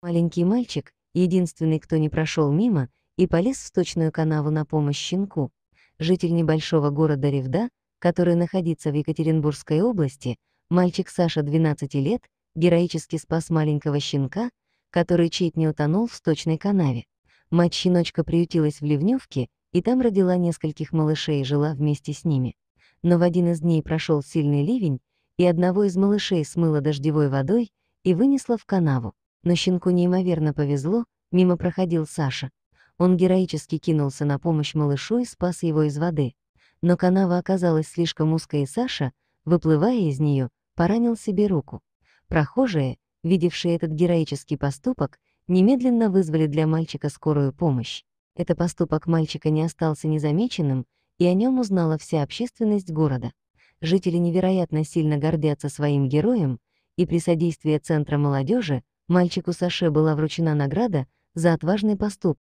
Маленький мальчик, единственный, кто не прошел мимо, и полез в сточную канаву на помощь щенку, житель небольшого города Ревда, который находится в Екатеринбургской области, мальчик Саша 12 лет, героически спас маленького щенка, который чуть не утонул в сточной канаве. Мать щеночка приютилась в Ливневке и там родила нескольких малышей и жила вместе с ними. Но в один из дней прошел сильный ливень, и одного из малышей смыло дождевой водой и вынесло в канаву. Но щенку неимоверно повезло, мимо проходил Саша. Он героически кинулся на помощь малышу и спас его из воды. Но канава оказалась слишком узкой, и Саша, выплывая из нее, поранил себе руку. Прохожие, видевшие этот героический поступок, немедленно вызвали для мальчика скорую помощь. Этот поступок мальчика не остался незамеченным, и о нем узнала вся общественность города. Жители невероятно сильно гордятся своим героем, и при содействии Центра молодежи Мальчику Саше была вручена награда за отважный поступок,